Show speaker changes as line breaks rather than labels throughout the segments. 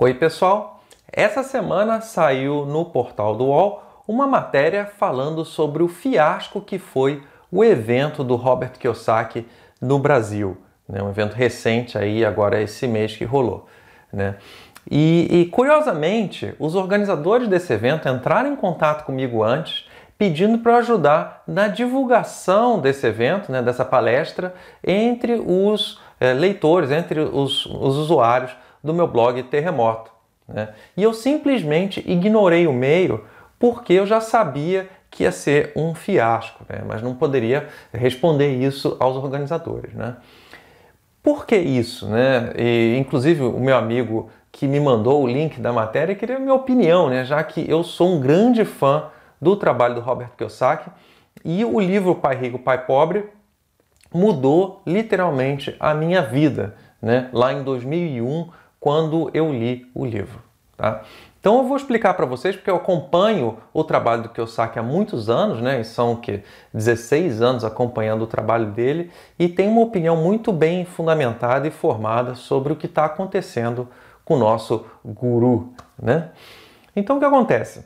Oi, pessoal! Essa semana saiu no portal do UOL uma matéria falando sobre o fiasco que foi o evento do Robert Kiyosaki no Brasil. Né? Um evento recente aí, agora esse mês que rolou. Né? E, e curiosamente, os organizadores desse evento entraram em contato comigo antes pedindo para ajudar na divulgação desse evento, né, dessa palestra, entre os é, leitores, entre os, os usuários do meu blog Terremoto. Né? E eu simplesmente ignorei o meio porque eu já sabia que ia ser um fiasco, né? mas não poderia responder isso aos organizadores. Né? Por que isso? Né? E, inclusive, o meu amigo que me mandou o link da matéria queria a minha opinião, né? já que eu sou um grande fã do trabalho do Robert Kiyosaki e o livro Pai Rico, Pai Pobre mudou literalmente a minha vida. Né? Lá em 2001, quando eu li o livro. Tá? Então eu vou explicar para vocês porque eu acompanho o trabalho do Kiyosaki há muitos anos, né? E são quê, 16 anos acompanhando o trabalho dele e tenho uma opinião muito bem fundamentada e formada sobre o que está acontecendo com o nosso guru, né? Então o que acontece?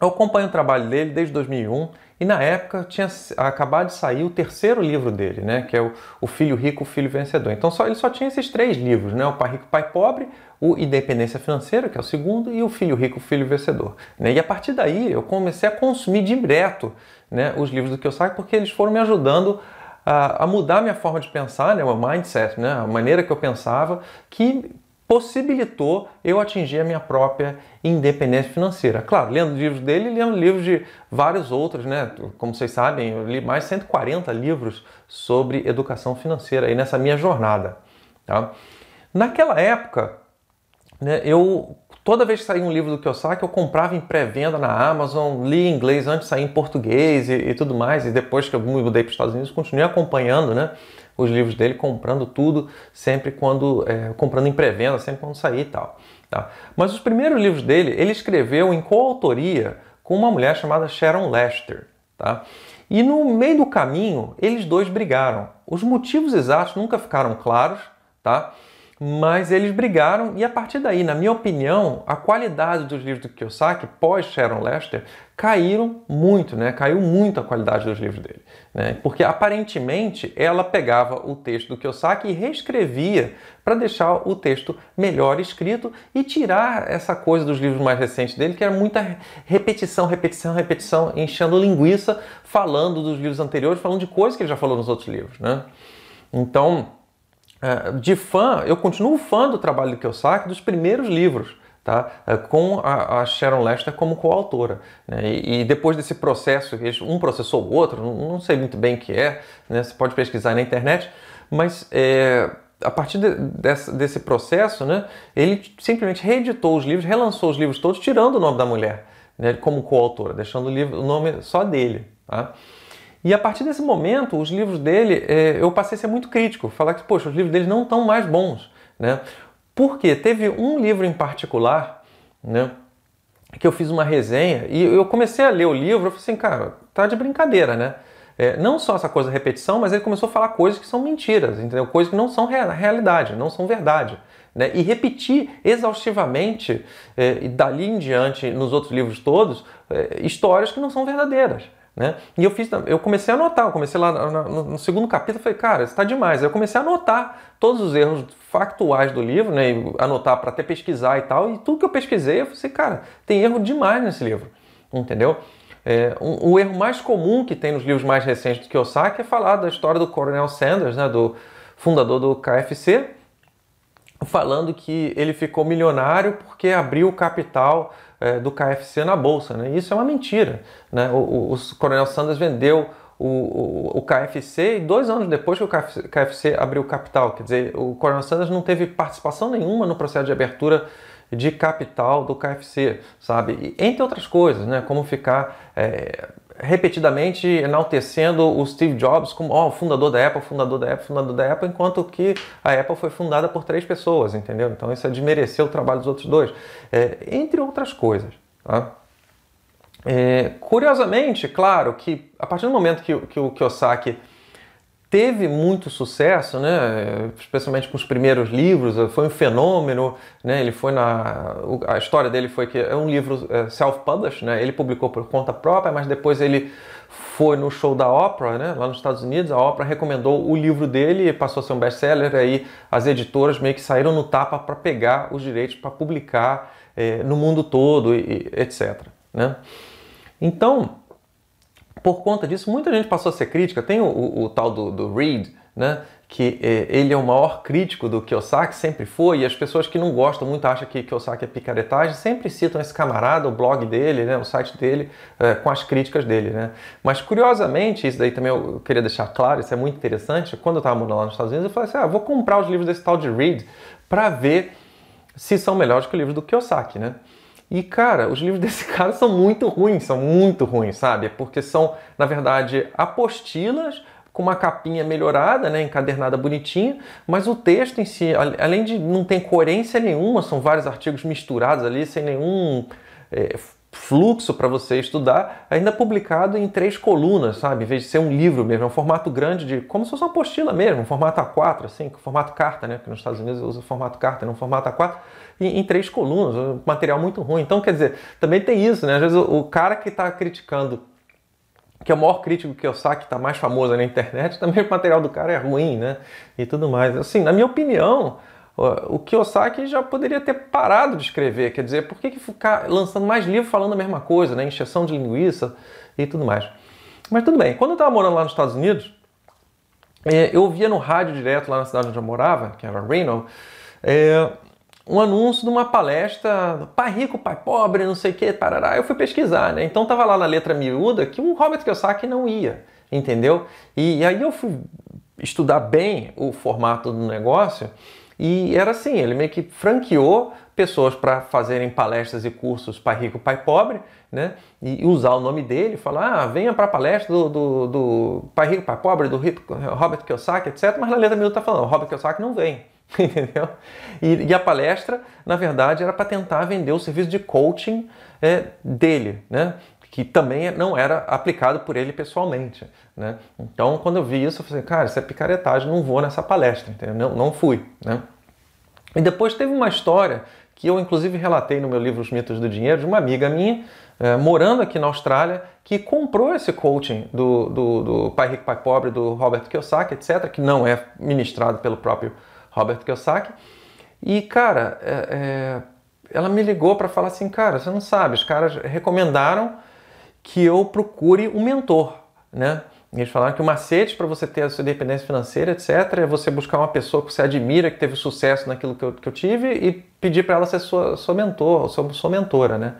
Eu acompanho o trabalho dele desde 2001 e na época tinha acabado de sair o terceiro livro dele, né, que é o, o Filho Rico, o Filho Vencedor. Então só, ele só tinha esses três livros, né, o Pai Rico, Pai Pobre, o Independência Financeira, que é o segundo, e o Filho Rico, o Filho Vencedor. Né? E a partir daí eu comecei a consumir direto né, os livros do Kiyosaki porque eles foram me ajudando a, a mudar minha forma de pensar, né, o mindset, né, a maneira que eu pensava, que possibilitou eu atingir a minha própria independência financeira. Claro, lendo livros dele e lendo livros de vários outros, né? Como vocês sabem, eu li mais de 140 livros sobre educação financeira aí nessa minha jornada. Tá? Naquela época, né, eu Toda vez que saía um livro do Kiyosaki, eu comprava em pré-venda na Amazon, li em inglês antes de sair em português e, e tudo mais. E depois que eu mudei para os Estados Unidos, continuei acompanhando, né? os livros dele, comprando tudo, sempre quando é, comprando em pré-venda, sempre quando sair e tal. Tá? Mas os primeiros livros dele, ele escreveu em coautoria com uma mulher chamada Sharon Lester. Tá? E no meio do caminho, eles dois brigaram. Os motivos exatos nunca ficaram claros, tá? mas eles brigaram e a partir daí, na minha opinião, a qualidade dos livros do Kiyosaki pós Sharon Lester caíram muito, né? Caiu muito a qualidade dos livros dele, né? Porque aparentemente ela pegava o texto do Kiyosaki e reescrevia para deixar o texto melhor escrito e tirar essa coisa dos livros mais recentes dele, que era muita repetição, repetição, repetição, enchendo linguiça, falando dos livros anteriores, falando de coisas que ele já falou nos outros livros, né? Então, é, de fã, eu continuo fã do trabalho do Kiyosaki dos primeiros livros. Tá? É, com a, Sharon Lester como coautora. Né? E, depois desse processo, um processou o outro, não sei muito bem o que é, né? você pode pesquisar na internet, mas é, a partir de, desse, desse, processo, né, ele simplesmente reeditou os livros, relançou os livros todos, tirando o nome da mulher né, como coautora, deixando o, livro, o nome só dele. Tá? E a partir desse momento, os livros dele, é, eu passei a ser muito crítico, falar que, poxa, os livros dele não estão mais bons, né? Porque teve um livro em particular, né? Que eu fiz uma resenha e eu comecei a ler o livro, eu falei assim, cara, tá de brincadeira, né? É, não só essa coisa de repetição, mas ele começou a falar coisas que são mentiras, entendeu? Coisas que não são realidade, não são verdade. Né? E repetir exaustivamente, é, e dali em diante, nos outros livros todos, é, histórias que não são verdadeiras. Né? E eu fiz, eu comecei a anotar, eu comecei lá no, no segundo capítulo, falei, cara, está demais. Aí eu comecei a anotar todos os erros factuais do livro, né? E anotar para até pesquisar e tal. E tudo que eu pesquisei, eu falei, cara, tem erro demais nesse livro, entendeu? É, um, o erro mais comum que tem nos livros mais recentes do Kiyosaki é falar da história do Coronel Sanders, né? Do fundador do KFC, falando que ele ficou milionário porque abriu o capital é, do KFC na bolsa. Né? Isso é uma mentira. Né? O, o, o Coronel Sanders vendeu o, o, o, KFC e dois anos depois que o KFC, KFC abriu capital. Quer dizer, o Coronel Sanders não teve participação nenhuma no processo de abertura de capital do KFC, sabe? E, entre outras coisas, né? Como ficar. É, repetidamente enaltecendo o Steve Jobs como oh, fundador da Apple, fundador da Apple, fundador da Apple, enquanto que a Apple foi fundada por três pessoas, entendeu? Então isso é desmerecer o trabalho dos outros dois, é, entre outras coisas. Tá? É, curiosamente, claro que a partir do momento que, que o Kiyosaki teve muito sucesso, né? especialmente com os primeiros livros, foi um fenômeno. Né? Ele foi na a história dele foi que é um livro é, self-published, né? ele publicou por conta própria, mas depois ele foi no show da Oprah, né? lá nos Estados Unidos, a Oprah recomendou o livro dele e passou a ser um best-seller. Aí as editoras meio que saíram no tapa para pegar os direitos para publicar é, no mundo todo, e, e etc. Né? Então por conta disso, muita gente passou a ser crítica. Tem o, o, o tal do, do Reed, né? que é, ele é o maior crítico do Kiyosaki, sempre foi, e as pessoas que não gostam muito acham que Kiyosaki é picaretagem, sempre citam esse camarada, o blog dele, né, o site dele, é, com as críticas dele. Né? Mas curiosamente, isso daí também eu queria deixar claro, isso é muito interessante, é quando eu estava morando lá nos Estados Unidos, eu falei assim, ah, vou comprar os livros desse tal de Reed para ver se são melhores que os livros do Kiyosaki. Né? E, cara, os livros desse cara são muito ruins, são muito ruins, sabe? Porque são, na verdade, apostilas com uma capinha melhorada, né, encadernada bonitinha, mas o texto em si, além de não ter coerência nenhuma, são vários artigos misturados ali, sem nenhum é, fluxo para você estudar, ainda publicado em três colunas, sabe? Em vez de ser um livro mesmo, é um formato grande de. como se fosse uma apostila mesmo, um formato A4, assim, formato carta, né? Porque nos Estados Unidos usa formato carta, não formato A4, em três colunas, um material muito ruim. Então, quer dizer, também tem isso, né? Às vezes o, o cara que está criticando que é o maior crítico que eu saque, que está mais famoso na internet, também o material do cara é ruim, né? E tudo mais. Assim, na minha opinião, o Kiyosaki já poderia ter parado de escrever, quer dizer, por que, que ficar lançando mais livro falando a mesma coisa, né? Injeção de linguiça e tudo mais. Mas tudo bem, quando eu estava morando lá nos Estados Unidos, é, eu ouvia no rádio direto lá na cidade onde eu morava, que era Reno, é, um anúncio de uma palestra, pai rico, pai pobre, não sei o que, parará. Eu fui pesquisar, né? Então estava lá na letra miúda que um Robert Kiyosaki não ia, entendeu? E aí eu fui estudar bem o formato do negócio e era assim, ele meio que franqueou pessoas para fazerem palestras e cursos pai rico, pai pobre, né? E usar o nome dele, falar, ah, venha para a palestra do, do, do, pai rico, pai pobre, do Robert Kiyosaki, etc. Mas na letra miúda está falando, Robert Kiyosaki não vem, entendeu? E, e, a palestra, na verdade, era para tentar vender o serviço de coaching é, dele, né? que também não era aplicado por ele pessoalmente. Né? Então, quando eu vi isso, eu falei, cara, isso é picaretagem, não vou nessa palestra, entendeu? Não, não fui. Né? E depois teve uma história que eu, inclusive, relatei no meu livro Os Mitos do Dinheiro, de uma amiga minha, eh, morando aqui na Austrália, que comprou esse coaching do, do, do Pai Rico, Pai Pobre, do Robert Kiyosaki, etc., que não é ministrado pelo próprio Robert Kiyosaki. E, cara, é, é, ela me ligou para falar assim, cara, você não sabe, os caras recomendaram que eu procure um mentor, né? Eles falaram que o macete para você ter a sua independência financeira, etc., é você buscar uma pessoa que você admira, que teve sucesso naquilo que eu, que eu tive e pedir para ela ser sua, sua mentor, sua, sua mentora, né?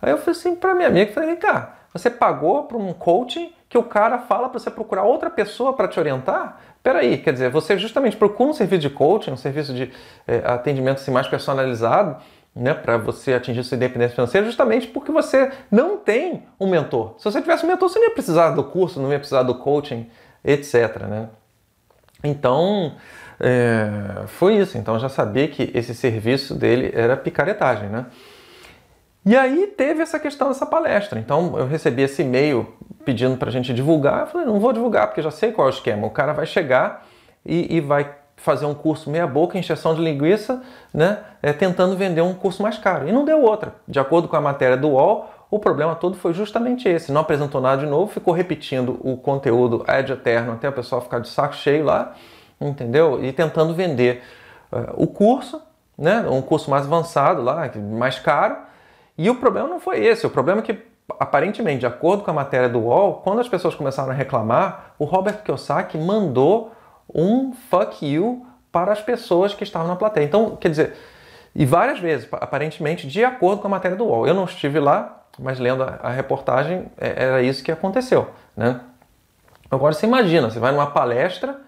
Aí eu falei assim para minha amiga, falei, cá, você pagou para um coaching que o cara fala para você procurar outra pessoa para te orientar? Peraí, quer dizer, você justamente procura um serviço de coaching, um serviço de é, atendimento assim, mais personalizado, né, para você atingir sua independência financeira, justamente porque você não tem um mentor. Se você tivesse um mentor, você não ia precisar do curso, não ia precisar do coaching, etc. Né? Então, é, foi isso. Então, já sabia que esse serviço dele era picaretagem, né? E aí teve essa questão dessa palestra. Então, eu recebi esse e-mail pedindo para a gente divulgar. Eu falei, não vou divulgar, porque já sei qual é o esquema. O cara vai chegar e, e vai fazer um curso meia boca, injeção de linguiça, né, é, tentando vender um curso mais caro. E não deu outra. De acordo com a matéria do UOL, o problema todo foi justamente esse. Não apresentou nada de novo, ficou repetindo o conteúdo ad eterno até o pessoal ficar de saco cheio lá, entendeu? E tentando vender uh, o curso, né, um curso mais avançado lá, mais caro. E o problema não foi esse. O problema é que, aparentemente, de acordo com a matéria do UOL, quando as pessoas começaram a reclamar, o Robert Kiyosaki mandou um fuck you para as pessoas que estavam na plateia. Então, quer dizer, e várias vezes, aparentemente, de acordo com a matéria do UOL. Eu não estive lá, mas lendo a, reportagem, é, era isso que aconteceu, né? Agora você imagina, você vai numa palestra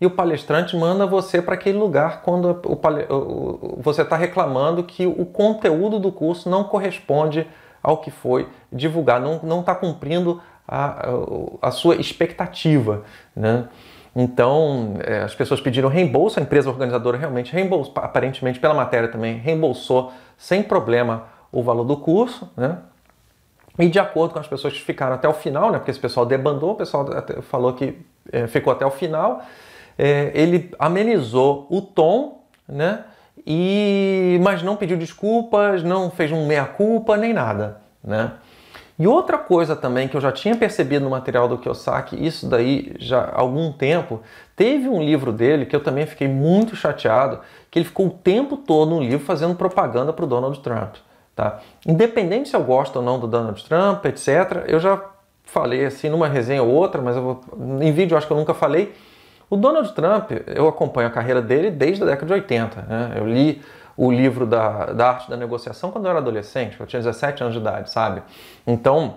e o palestrante manda você para aquele lugar quando o você está reclamando que o conteúdo do curso não corresponde ao que foi divulgado, não está cumprindo a, a, sua expectativa. Né? Então, é, as pessoas pediram reembolso, a empresa organizadora realmente reembolsou, aparentemente pela matéria também, reembolsou sem problema o valor do curso, né? E de acordo com as pessoas que ficaram até o final, né? Porque esse pessoal debandou, o pessoal falou que é, ficou até o final, é, ele amenizou o tom, né? E, mas não pediu desculpas, não fez um meia-culpa, nem nada, né? E outra coisa também que eu já tinha percebido no material do Kiyosaki, isso daí já há algum tempo, teve um livro dele que eu também fiquei muito chateado, que ele ficou o tempo todo no livro fazendo propaganda para o Donald Trump. Tá? Independente se eu gosto ou não do Donald Trump, etc., eu já falei assim numa resenha ou outra, mas vou, em vídeo acho que eu nunca falei. O Donald Trump, eu acompanho a carreira dele desde a década de 80. Né? Eu li o livro da, da arte da negociação quando eu era adolescente, eu tinha 17 anos de idade, sabe? Então,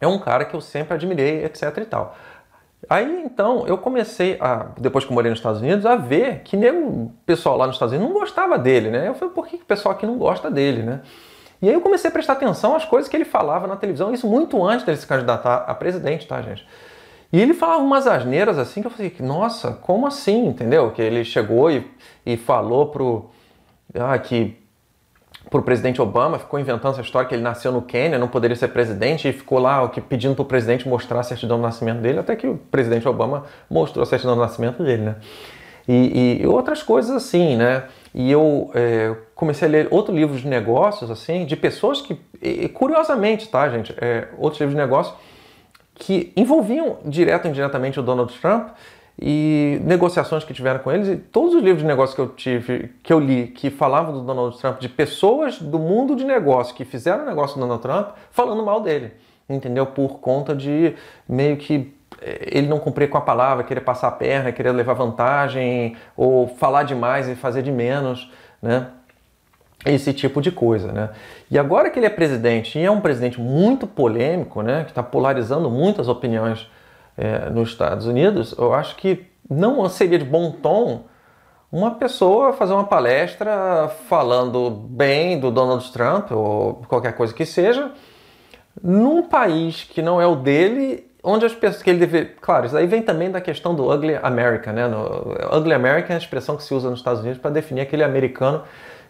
é um cara que eu sempre admirei, etc e tal. Aí então eu comecei a, depois que eu morei nos Estados Unidos, a ver que o pessoal lá nos Estados Unidos não gostava dele, né? Eu falei, por que o pessoal aqui não gosta dele, né? E aí eu comecei a prestar atenção às coisas que ele falava na televisão, isso muito antes dele se candidatar a presidente, tá, gente? E ele falava umas asneiras assim que eu falei, nossa, como assim, entendeu? Que ele chegou e, e falou pro, ah, que para o presidente Obama, ficou inventando essa história que ele nasceu no Quênia, não poderia ser presidente, e ficou lá pedindo para o presidente mostrar a certidão de nascimento dele, até que o presidente Obama mostrou a certidão de nascimento dele, né? E, e outras coisas assim, né? E eu é, comecei a ler outro livro de negócios, assim, de pessoas que, e, curiosamente, tá, gente? É, outros livros de negócios que envolviam direto e indiretamente o Donald Trump, e negociações que tiveram com eles. E todos os livros de negócio que eu tive, que eu li, que falavam do Donald Trump, de pessoas do mundo de negócio que fizeram negócio do Donald Trump, falando mal dele, entendeu? Por conta de meio que eh, ele não cumprir com a palavra, querer passar a perna, querer levar vantagem, ou falar demais e fazer de menos, né? Esse tipo de coisa, né? E agora que ele é presidente, e é um presidente muito polêmico, né? Que está polarizando muito as opiniões é, nos Estados Unidos, eu acho que não seria de bom tom uma pessoa fazer uma palestra falando bem do Donald Trump ou qualquer coisa que seja, num país que não é o dele, onde as pessoas que ele deve. Claro, isso aí vem também da questão do Ugly America, né? No, ugly America é a expressão que se usa nos Estados Unidos para definir aquele americano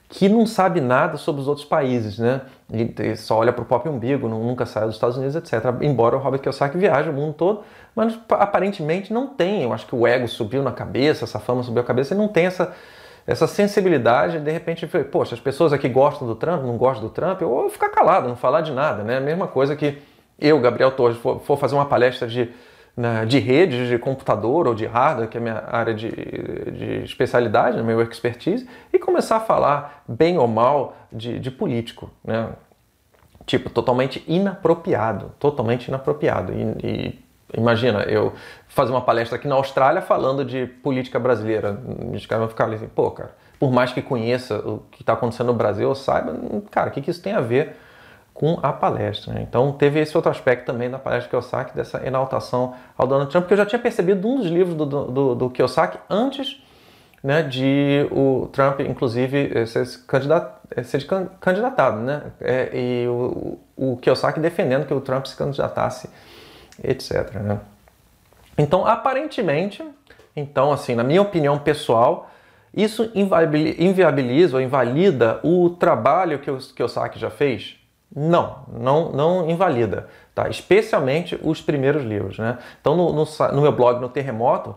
que não sabe nada sobre os outros países, né? Ele só olha para o próprio umbigo, nunca sai dos Estados Unidos, etc. Embora o Robert Kiyosaki viaje o mundo todo, mas aparentemente não tem. Eu acho que o ego subiu na cabeça, essa fama subiu na cabeça, ele não tem essa, essa sensibilidade. De repente, poxa, as pessoas aqui gostam do Trump, não gostam do Trump, eu vou ficar calado, não falar de nada, né? A mesma coisa que eu, Gabriel Torres, for, for fazer uma palestra de de redes de computador ou de hardware, que é a minha área de, de especialidade, né, meu expertise, e começar a falar bem ou mal de, de político. Né? Tipo, totalmente inapropriado, totalmente inapropriado. E, e, imagina, eu fazer uma palestra aqui na Austrália falando de política brasileira. Os caras vão ficar assim, pô, cara, por mais que conheça o que está acontecendo no Brasil, eu saiba, hum, cara, o que, que isso tem a ver com a palestra. Né? Então teve esse outro aspecto também da palestra que saque dessa enaltação ao Donald Trump, que eu já tinha percebido um dos livros do, do, do Kiyosaki antes né, de o Trump, inclusive, eh, ser, eh, ser candidatado, né? É, e o, o Kiyosaki defendendo que o Trump se candidatasse, etc. Né? Então, aparentemente, então, assim, na minha opinião pessoal, isso inviabiliza ou invalida o trabalho que o Kiyosaki já fez, não, não, não invalida, tá? especialmente os primeiros livros. Né? Então, no, no, no meu blog, no Terremoto,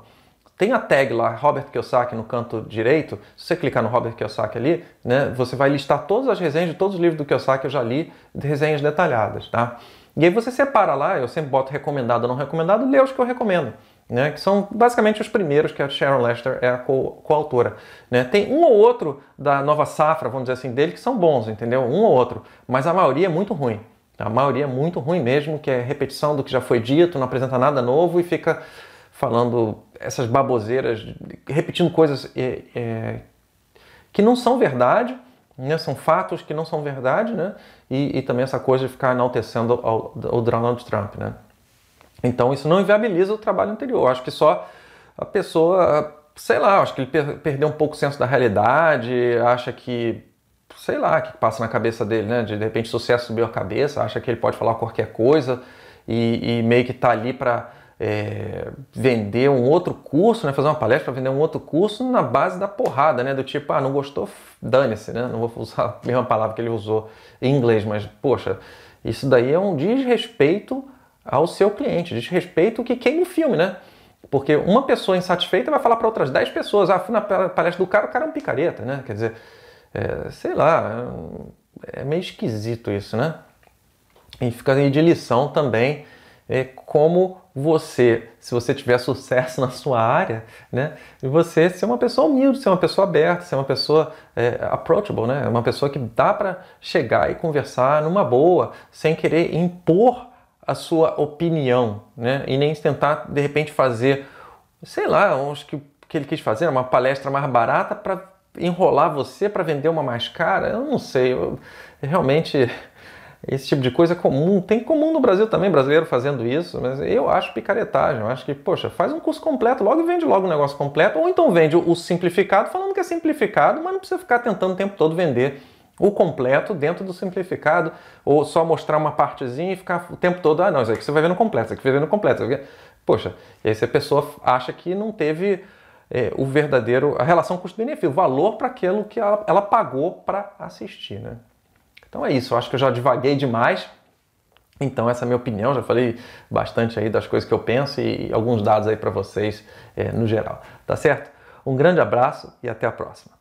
tem a tag lá, Robert Kiyosaki, no canto direito. Se você clicar no Robert Kiyosaki ali, né, você vai listar todas as resenhas de todos os livros do Kiyosaki que eu já li, de resenhas detalhadas, tá? E aí você separa lá, eu sempre boto recomendado ou não recomendado, lê os que eu recomendo né, que são basicamente os primeiros que a Sharon Lester é a coautora. Co né. Tem um ou outro da nova safra, vamos dizer assim, dele que são bons, entendeu? Um ou outro, mas a maioria é muito ruim. A maioria é muito ruim mesmo, que é repetição do que já foi dito, não apresenta nada novo e fica falando essas baboseiras, repetindo coisas é, é, que não são verdade, né, são fatos que não são verdade, né, e, e também essa coisa de ficar enaltecendo o Donald Trump, né. Então isso não inviabiliza o trabalho anterior. Eu acho que só a pessoa, sei lá, acho que ele per perdeu um pouco o senso da realidade, acha que, sei lá, o que passa na cabeça dele, né? De, de repente sucesso subiu a cabeça, acha que ele pode falar qualquer coisa e, e meio que tá ali para é, vender um outro curso, né? Fazer uma palestra para vender um outro curso na base da porrada, né? Do tipo, ah, não gostou, dane-se, né? Não vou usar a mesma palavra que ele usou em inglês, mas poxa, isso daí é um desrespeito ao seu cliente, diz respeito que queima o filme, né? Porque uma pessoa insatisfeita vai falar para outras 10 pessoas, ah, fui na palestra do cara, o cara é um picareta, né? Quer dizer, é, sei lá, é, é meio esquisito isso, né? E fica aí de lição também é, como você, se você tiver sucesso na sua área, né? Você ser uma pessoa humilde, ser uma pessoa aberta, ser uma pessoa é, approachable, né? Uma pessoa que dá para chegar e conversar numa boa, sem querer impor a sua opinião, né? E nem tentar, de repente, fazer, sei lá, acho que, que ele quis fazer, uma palestra mais barata para enrolar você para vender uma mais cara. Eu não sei, eu, realmente esse tipo de coisa é comum. Tem comum no Brasil também, brasileiro fazendo isso, mas eu acho picaretagem. Eu acho que, poxa, faz um curso completo logo e vende logo um negócio completo, ou então vende o simplificado, falando que é simplificado, mas não precisa ficar tentando o tempo todo vender o completo dentro do simplificado, ou só mostrar uma partezinha e ficar o tempo todo, ah, não, isso aqui você vai ver no completo, isso aqui você vai ver no completo. É- Poxa, e aí se a pessoa acha que não teve é, o verdadeiro, a relação custo-benefício, o valor para aquilo que ela, ela pagou para assistir, né? Então é isso, eu acho que eu já divaguei demais. Então essa é a minha opinião, já falei bastante aí das coisas que eu penso e alguns dados aí para vocês é, no geral, tá certo? Um grande abraço e até a próxima.